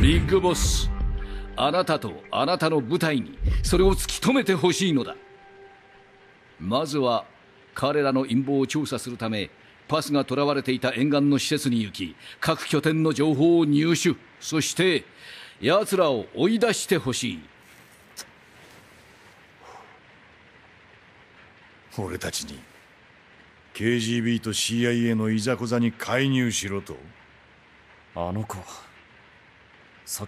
ビッグボスあなたとあなたの部隊にそれを突き止めてほしいのだまずは彼らの陰謀を調査するためパスが囚われていた沿岸の施設に行き各拠点の情報を入手そして奴らを追い出してほしい俺たちに KGB と CIA のいざこざに介入しろとあの子さっ